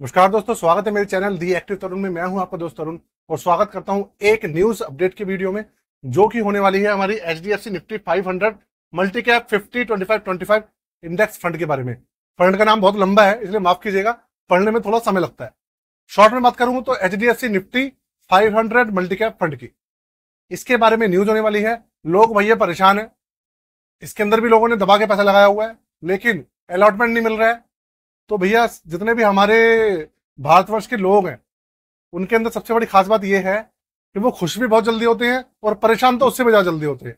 नमस्कार दोस्तों स्वागत है मेरे चैनल दी एक्टिव तरुण में मैं हूं आपका दोस्त तरुण और स्वागत करता हूं एक न्यूज अपडेट की वीडियो में जो कि होने वाली है हमारी H D F C Nifty five hundred multi cap fifty twenty five twenty five index fund के बारे में फंड का नाम बहुत लंबा है इसलिए माफ कीजिएगा पढ़ने में थोड़ा समय लगता है शॉर्ट में बात करूंगा तो H D F C Nifty five hundred multi cap fund की इसके बारे में न्यूज होने वाली है लोग भैया परेशान है इसके अंदर भी लोगों ने दबा के पैसा लगाया हुआ है लेकिन अलॉटमेंट नहीं मिल रहा है तो भैया जितने भी हमारे भारतवर्ष के लोग हैं उनके अंदर सबसे बड़ी खास बात यह है कि वो खुश भी बहुत जल्दी होते हैं और परेशान तो उससे भी ज़्यादा जल्दी होते हैं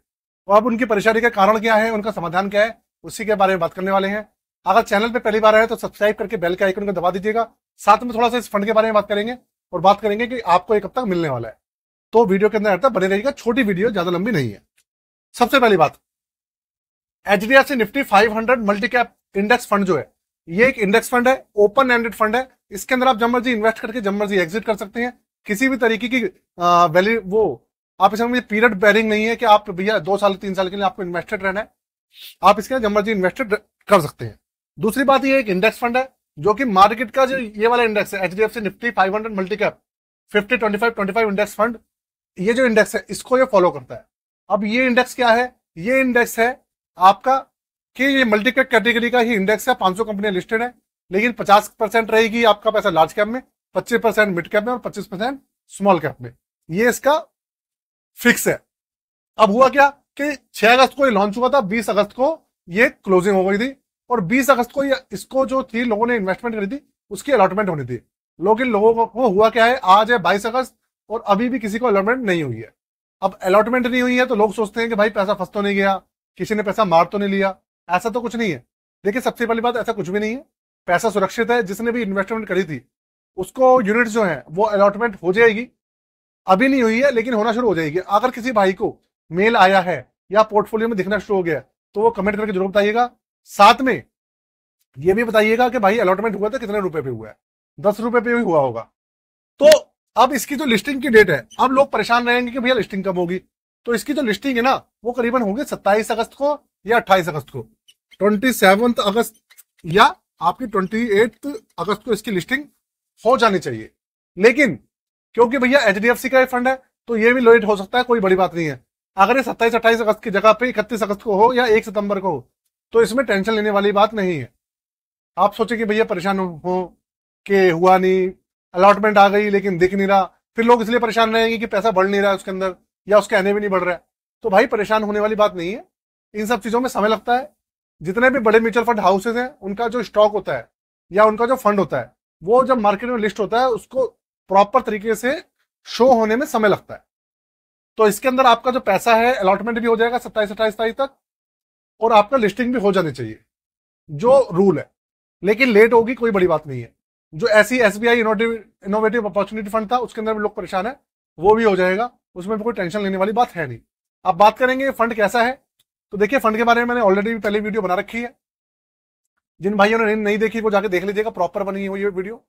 और तो अब उनकी परेशानी का कारण क्या है उनका समाधान क्या है उसी के बारे में बात करने वाले हैं अगर चैनल पे पहली बार आए तो सब्सक्राइब करके बेल के आइकन को दबा दीजिएगा साथ में थोड़ा सा इस फंड के बारे में बात करेंगे और बात करेंगे कि आपको एक हफ्ता तक मिलने वाला है तो वीडियो के अंदर बने रहेगा छोटी वीडियो ज़्यादा लंबी नहीं है सबसे पहली बात H D F C Nifty five hundred multi cap index fund जो है ये एक इंडेक्स फंड है ओपन एंडेड फंड है इसके अंदर आप जब मर्जी इन्वेस्ट करके जब मर्जी एग्जिट कर सकते हैं किसी भी तरीके की वैल्यू वो आप इसमें मुझे पीरियड बैरिंग नहीं है कि आप भैया दो साल तीन साल के लिए आपको इन्वेस्टेड रहना है आप इसके अंदर जब मर्जी इन्वेस्टेड कर सकते हैं दूसरी बात ये एक इंडेक्स फंड है जो कि मार्केट का जो ये वाला इंडेक्स है H D F C Nifty five hundred multi cap fifty twenty five twenty five index fund ये जो इंडेक्स है इसको ये फॉलो करता है अब ये इंडेक्स क्या है ये इंडेक्स है आपका कि ये मल्टी कैप कैटेगरी का ही इंडेक्स है 500 कंपनियां लिस्टेड है लेकिन 50 परसेंट रहेगी आपका पैसा लार्ज कैप में 25 परसेंट मिड कैप में और 25 परसेंट स्मॉल कैप में ये इसका फिक्स है अब हुआ क्या कि 6 अगस्त को ये लॉन्च हुआ था 20 अगस्त को ये क्लोजिंग हो गई थी और 20 अगस्त को ये इसको जो थी लोगों ने इन्वेस्टमेंट करी थी उसकी अलॉटमेंट होनी थी लेकिन लोगों को हुआ क्या है आज है बाईस अगस्त और अभी भी किसी को अलॉटमेंट नहीं हुई है अब अलॉटमेंट नहीं हुई है तो लोग सोचते हैं कि भाई पैसा फंस तो नहीं गया किसी ने पैसा मार तो नहीं लिया ऐसा तो कुछ नहीं है देखिए सबसे पहली बात ऐसा कुछ भी नहीं है पैसा सुरक्षित है जिसने भी इन्वेस्टमेंट करी थी उसको यूनिट जो है वो अलॉटमेंट हो जाएगी अभी नहीं हुई है लेकिन होना शुरू हो जाएगी अगर किसी भाई को मेल आया है या पोर्टफोलियो में दिखना शुरू हो गया तो वो कमेंट करके जरूर बताइएगा साथ में ये भी बताइएगा कि भाई अलॉटमेंट हुआ था कितने रुपए पे हुआ है दस रुपए पे भी हुआ होगा तो अब इसकी जो लिस्टिंग की डेट है अब लोग परेशान रहेंगे कि भैया लिस्टिंग कब होगी तो इसकी जो लिस्टिंग है ना वो करीबन होगी सत्ताईस अगस्त को या अट्ठाईस अगस्त को ट्वेंटी अगस्त या आपकी ट्वेंटी अगस्त को इसकी लिस्टिंग हो जानी चाहिए लेकिन क्योंकि भैया एच का फंड है तो ये भी लोएट हो सकता है कोई बड़ी बात नहीं है अगर ये सत्ताईस अट्ठाईस अगस्त की जगह पे इकतीस अगस्त को हो या एक सितंबर को हो तो इसमें टेंशन लेने वाली बात नहीं है आप सोचे कि भैया परेशान हो कि हुआ नहीं अलॉटमेंट आ गई लेकिन दिख नहीं रहा फिर लोग इसलिए परेशान रहेंगे कि पैसा बढ़ नहीं रहा है उसके अंदर या उसके आने भी नहीं बढ़ रहा है तो भाई परेशान होने वाली बात नहीं है इन सब चीज़ों में समय लगता है जितने भी बड़े म्यूचुअल फंड हाउसेज हैं उनका जो स्टॉक होता है या उनका जो फंड होता है वो जब मार्केट में लिस्ट होता है उसको प्रॉपर तरीके से शो होने में समय लगता है तो इसके अंदर आपका जो पैसा है अलॉटमेंट भी हो जाएगा सत्ताईस अट्ठाईस तारीख तक और आपका लिस्टिंग भी हो जानी चाहिए जो रूल है लेकिन लेट होगी कोई बड़ी बात नहीं है जो ऐसी S B I innovative opportunity fund था उसके अंदर भी लोग परेशान है वो भी हो जाएगा उसमें भी कोई टेंशन लेने वाली बात है नहीं अब बात करेंगे फंड कैसा है तो देखिए फंड के बारे में मैंने ऑलरेडी पहले वीडियो बना रखी है जिन भाइयों ने नहीं देखी वो जाके देख लीजिएगा प्रॉपर बनी हुई ये वीडियो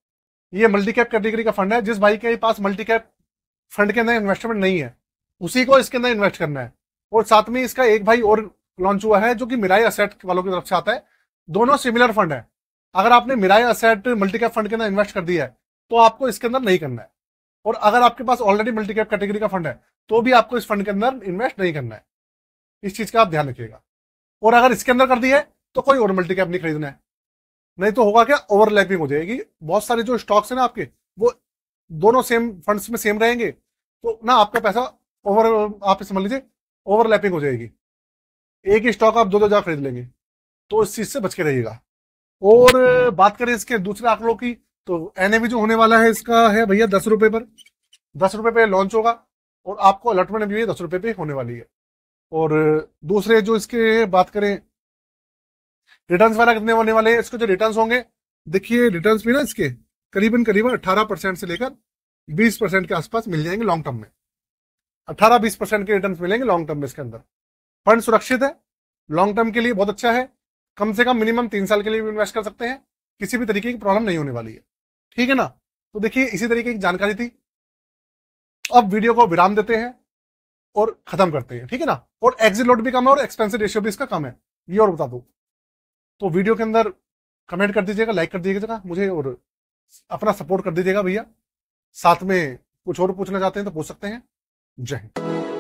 ये मल्टी कैप कैटेगरी का फंड है जिस भाई के पास मल्टी कैप फंड के अंदर इन्वेस्टमेंट नहीं है उसी को इसके अंदर इन्वेस्ट करना है और साथ में इसका एक भाई और लॉन्च हुआ है जो कि मिराई असेट वालों की तरफ से आता है दोनों सिमिलर फंड है अगर आपने Mirae asset multi cap fund के अंदर इन्वेस्ट कर दिया है तो आपको इसके अंदर नहीं करना है और अगर आपके पास ऑलरेडी मल्टी कैप कैटेगरी का फंड है तो भी आपको इस फंड के अंदर इन्वेस्ट नहीं करना है इस चीज का आप ध्यान रखिएगा और अगर इसके अंदर कर दिए तो कोई और मल्टी कैप नहीं खरीदना है नहीं तो होगा क्या ओवरलैपिंग हो जाएगी बहुत सारे जो स्टॉक्स हैं ना आपके वो दोनों सेम फंड्स में सेम रहेंगे तो ना आपका पैसा ओवर आप समझ लीजिए ओवरलैपिंग हो जाएगी एक ही स्टॉक आप दो दो जगह खरीद लेंगे तो इस चीज से बच के रहिएगा और बात करें इसके दूसरे आंकड़ों की तो एन जो होने वाला है इसका है भैया दस रुपए पर दस रुपए पे लॉन्च होगा और आपको अलॉटमेंट भी दस रुपए पे होने वाली है और दूसरे जो इसके बात करें रिटर्न्स वाला कितने होने वाले हैं इसके जो रिटर्न्स होंगे देखिए रिटर्न्स भी ना इसके करीबन करीबन 18 परसेंट से लेकर 20 परसेंट के आसपास मिल जाएंगे लॉन्ग टर्म में 18-20 परसेंट के रिटर्न्स मिलेंगे लॉन्ग टर्म में इसके अंदर फंड सुरक्षित है लॉन्ग टर्म के लिए बहुत अच्छा है कम से कम मिनिमम तीन साल के लिए भी इन्वेस्ट कर सकते हैं किसी भी तरीके की प्रॉब्लम नहीं होने वाली है ठीक है ना तो देखिए इसी तरीके की जानकारी थी अब वीडियो को विराम देते हैं और खत्म करते हैं ठीक है ना और एग्जिट लोड भी कम है और एक्सपेंसिव रेशियो भी इसका कम है ये और बता दो तो वीडियो के अंदर कमेंट कर दीजिएगा लाइक कर दीजिएगा मुझे और अपना सपोर्ट कर दीजिएगा भैया साथ में कुछ और पूछना चाहते हैं तो पूछ सकते हैं जय हिंद